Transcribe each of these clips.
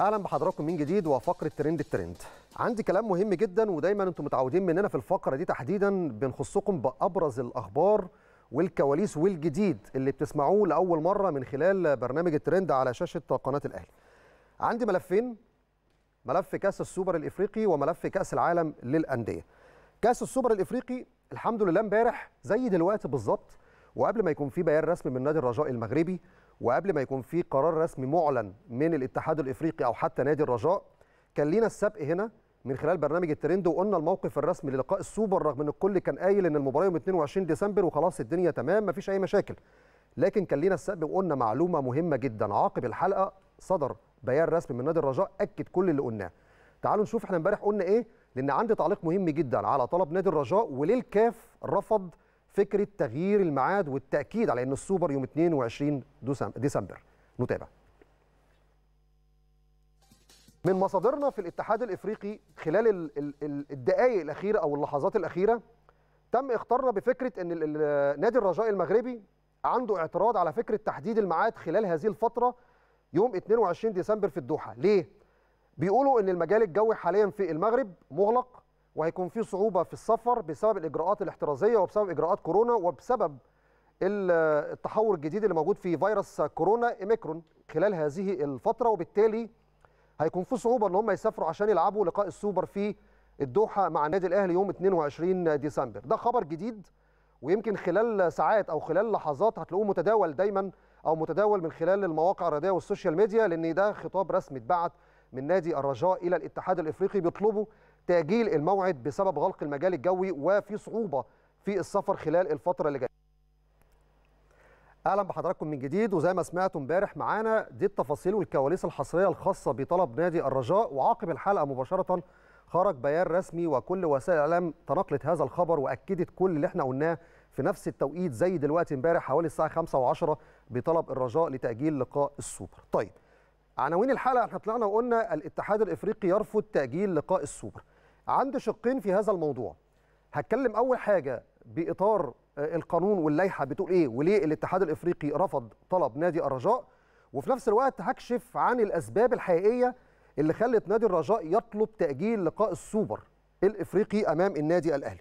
اهلا بحضراتكم من جديد وفقره ترند الترند عندي كلام مهم جدا ودايما انتم متعودين مننا في الفقره دي تحديدا بنخصكم بابرز الاخبار والكواليس والجديد اللي بتسمعوه لاول مره من خلال برنامج الترند على شاشه قناه الاهلي عندي ملفين ملف كاس السوبر الافريقي وملف كاس العالم للانديه كاس السوبر الافريقي الحمد لله امبارح زي دلوقتي بالظبط وقبل ما يكون في بيان رسمي من نادي الرجاء المغربي وقبل ما يكون في قرار رسمي معلن من الاتحاد الافريقي او حتى نادي الرجاء كان لينا السبق هنا من خلال برنامج الترند وقلنا الموقف الرسمي للقاء السوبر رغم ان الكل كان قايل ان المباراه يوم 22 ديسمبر وخلاص الدنيا تمام مفيش اي مشاكل لكن كان لينا السبق وقلنا معلومه مهمه جدا عقب الحلقه صدر بيان رسمي من نادي الرجاء اكد كل اللي قلناه تعالوا نشوف احنا امبارح قلنا ايه لان عندي تعليق مهم جدا على طلب نادي الرجاء وليه الكاف رفض فكره تغيير الميعاد والتاكيد على ان السوبر يوم 22 ديسمبر نتابع من مصادرنا في الاتحاد الافريقي خلال الدقائق الاخيره او اللحظات الاخيره تم اختارنا بفكره ان نادي الرجاء المغربي عنده اعتراض على فكره تحديد الميعاد خلال هذه الفتره يوم 22 ديسمبر في الدوحه ليه بيقولوا ان المجال الجوي حاليا في المغرب مغلق وهيكون في صعوبه في السفر بسبب الاجراءات الاحترازيه وبسبب اجراءات كورونا وبسبب التحور الجديد اللي موجود في فيروس كورونا ايميكرون خلال هذه الفتره وبالتالي هيكون في صعوبه ان هم يسافروا عشان يلعبوا لقاء السوبر في الدوحه مع النادي الاهلي يوم 22 ديسمبر ده خبر جديد ويمكن خلال ساعات او خلال لحظات هتلاقوه متداول دايما او متداول من خلال المواقع الرياضيه والسوشيال ميديا لان ده خطاب رسمي اتبعت من نادي الرجاء الى الاتحاد الافريقي بيطلبوا تأجيل الموعد بسبب غلق المجال الجوي وفي صعوبة في السفر خلال الفترة اللي جاية اهلا بحضراتكم من جديد وزي ما سمعتم امبارح معانا دي التفاصيل والكواليس الحصريه الخاصه بطلب نادي الرجاء وعقب الحلقه مباشره خرج بيان رسمي وكل وسائل الاعلام تناقلت هذا الخبر واكدت كل اللي احنا قلناه في نفس التوقيت زي دلوقتي امبارح حوالي الساعه 5 و10 بطلب الرجاء لتاجيل لقاء السوبر. طيب عناوين الحلقه احنا طلعنا وقلنا الاتحاد الافريقي يرفض تاجيل لقاء السوبر. عندي شقين في هذا الموضوع هتكلم اول حاجه باطار آه، القانون واللائحه بتقول ايه وليه الاتحاد الافريقي رفض طلب نادي الرجاء وفي نفس الوقت هكشف عن الاسباب الحقيقيه اللي خلت نادي الرجاء يطلب تاجيل لقاء السوبر الافريقي امام النادي الاهلي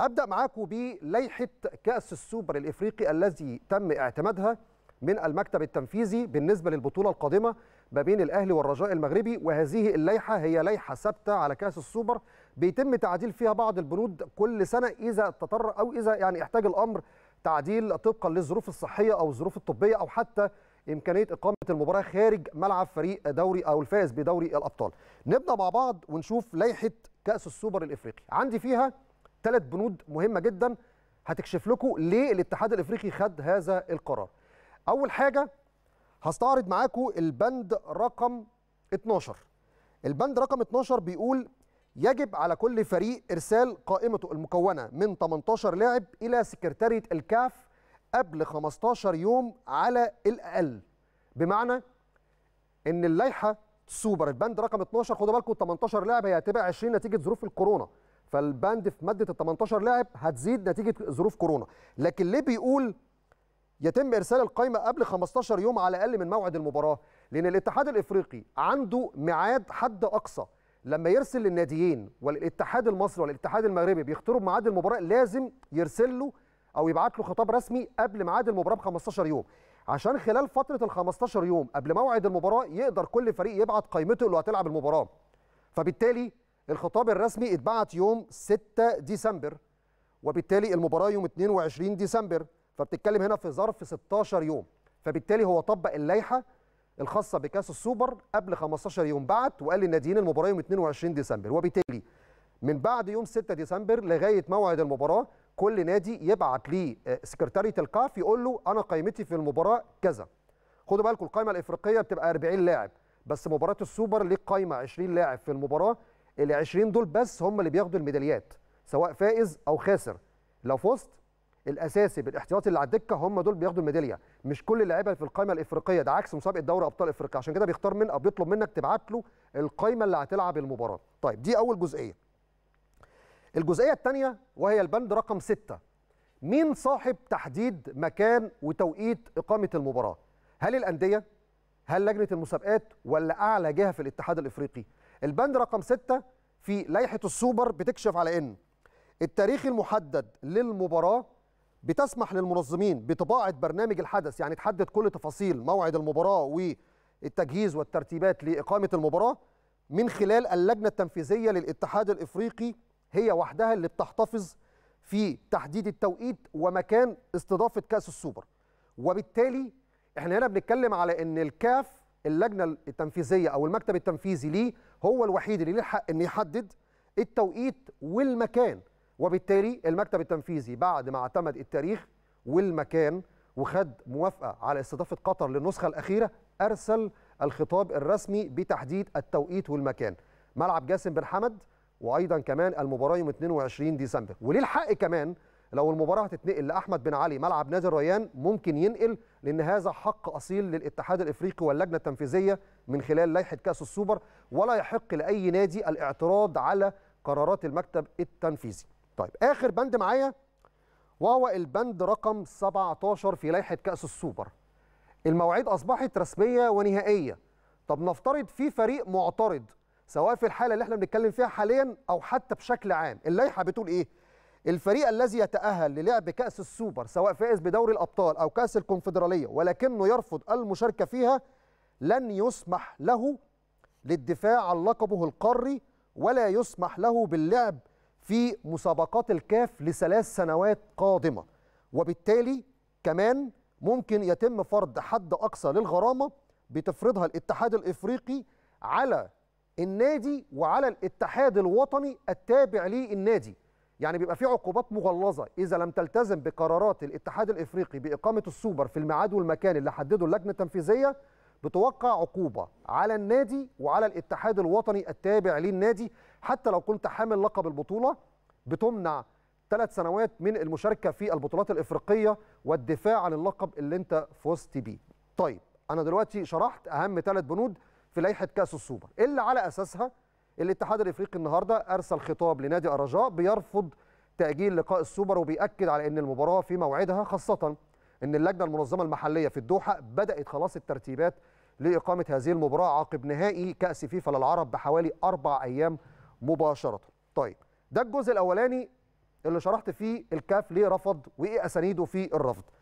ابدا معاكم بلائحه كاس السوبر الافريقي الذي تم اعتمادها من المكتب التنفيذي بالنسبه للبطوله القادمه ما بين الاهلي والرجاء المغربي وهذه اللائحه هي لائحه ثابته على كاس السوبر بيتم تعديل فيها بعض البنود كل سنه اذا تطر او اذا يعني احتاج الامر تعديل طبقا للظروف الصحيه او الظروف الطبيه او حتى امكانيه اقامه المباراه خارج ملعب فريق دوري او الفائز بدوري الابطال. نبدا مع بعض ونشوف لائحه كاس السوبر الافريقي، عندي فيها ثلاث بنود مهمه جدا هتكشف لكم ليه الاتحاد الافريقي خد هذا القرار. اول حاجه هستعرض معاكم البند رقم 12. البند رقم 12 بيقول يجب على كل فريق إرسال قائمته المكونة من 18 لاعب إلى سكرتارية الكاف قبل 15 يوم على الأقل بمعنى إن اللائحة سوبر البند رقم 12 خدوا بالكم 18 لاعب هي هتبقى 20 نتيجة ظروف الكورونا فالبند في مادة ال 18 لاعب هتزيد نتيجة ظروف كورونا لكن ليه بيقول يتم إرسال القائمة قبل 15 يوم على الأقل من موعد المباراة لأن الاتحاد الإفريقي عنده ميعاد حد أقصى لما يرسل للناديين والاتحاد المصري والاتحاد المغربي بيختاروا ميعاد المباراه لازم يرسل له او يبعت له خطاب رسمي قبل ميعاد المباراه ب 15 يوم عشان خلال فتره ال 15 يوم قبل موعد المباراه يقدر كل فريق يبعت قائمته اللي هتلعب المباراه فبالتالي الخطاب الرسمي اتبعت يوم 6 ديسمبر وبالتالي المباراه يوم 22 ديسمبر فبتتكلم هنا في ظرف 16 يوم فبالتالي هو طبق اللائحه الخاصه بكاس السوبر قبل 15 يوم بعت وقال للناديين المباراه يوم 22 ديسمبر وبالتالي من بعد يوم 6 ديسمبر لغايه موعد المباراه كل نادي يبعت لي آه، سكرتاريه الكاف يقول له انا قائمتي في المباراه كذا خدوا بالكم القائمه الافريقيه بتبقى 40 لاعب بس مباراه السوبر ليه قائمه 20 لاعب في المباراه ال 20 دول بس هم اللي بياخدوا الميداليات سواء فائز او خاسر لو فزت الاساسي بالاحتياطي اللي على الدكه هم دول بياخدوا الميداليه مش كل اللعيبه في القائمه الافريقيه ده عكس مسابقه دوري ابطال افريقيا عشان كده بيختار من او بيطلب منك تبعت له القائمه اللي هتلعب المباراه طيب دي اول جزئيه الجزئيه الثانيه وهي البند رقم ستة مين صاحب تحديد مكان وتوقيت اقامه المباراه هل الانديه هل لجنه المسابقات ولا اعلى جهه في الاتحاد الافريقي البند رقم ستة في لائحه السوبر بتكشف على ان التاريخ المحدد للمباراه بتسمح للمنظمين بطباعه برنامج الحدث يعني تحدد كل تفاصيل موعد المباراه والتجهيز والترتيبات لاقامه المباراه من خلال اللجنه التنفيذيه للاتحاد الافريقي هي وحدها اللي بتحتفظ في تحديد التوقيت ومكان استضافه كاس السوبر وبالتالي احنا هنا بنتكلم على ان الكاف اللجنه التنفيذيه او المكتب التنفيذي ليه هو الوحيد اللي له الحق انه يحدد التوقيت والمكان وبالتالي المكتب التنفيذي بعد ما اعتمد التاريخ والمكان وخد موافقه على استضافه قطر للنسخه الاخيره ارسل الخطاب الرسمي بتحديد التوقيت والمكان ملعب جاسم بن حمد وايضا كمان المباراه يوم 22 ديسمبر وليه الحق كمان لو المباراه هتتنقل لاحمد بن علي ملعب نادي الريان ممكن ينقل لان هذا حق اصيل للاتحاد الافريقي واللجنه التنفيذيه من خلال لائحه كاس السوبر ولا يحق لاي نادي الاعتراض على قرارات المكتب التنفيذي طيب اخر بند معايا وهو البند رقم 17 في لائحه كاس السوبر المواعيد اصبحت رسميه ونهائيه طب نفترض في فريق معترض سواء في الحاله اللي احنا بنتكلم فيها حاليا او حتى بشكل عام اللائحه بتقول ايه الفريق الذي يتاهل للعب كاس السوبر سواء فائز بدوري الابطال او كاس الكونفدراليه ولكنه يرفض المشاركه فيها لن يسمح له للدفاع عن لقبه القاري ولا يسمح له باللعب في مسابقات الكاف لثلاث سنوات قادمة وبالتالي كمان ممكن يتم فرض حد أقصى للغرامة بتفرضها الاتحاد الإفريقي على النادي وعلى الاتحاد الوطني التابع للنادي النادي يعني بيبقى في عقوبات مغلظه اذا لم تلتزم بقرارات الاتحاد الافريقي باقامه السوبر في الميعاد والمكان اللي حدده اللجنه التنفيذيه بتوقع عقوبه على النادي وعلى الاتحاد الوطني التابع للنادي حتى لو كنت حامل لقب البطوله بتمنع ثلاث سنوات من المشاركه في البطولات الافريقيه والدفاع عن اللقب اللي انت فزت بيه. طيب انا دلوقتي شرحت اهم ثلاث بنود في لائحه كاس السوبر اللي على اساسها الاتحاد الافريقي النهارده ارسل خطاب لنادي الرجاء بيرفض تاجيل لقاء السوبر وبيأكد على ان المباراه في موعدها خاصه ان اللجنه المنظمه المحليه في الدوحه بدات خلاص الترتيبات لاقامه هذه المباراه عقب نهائي كاس فيفا للعرب بحوالي اربع ايام مباشره. طيب ده الجزء الاولاني اللي شرحت فيه الكاف ليه رفض وايه اسانيده في الرفض.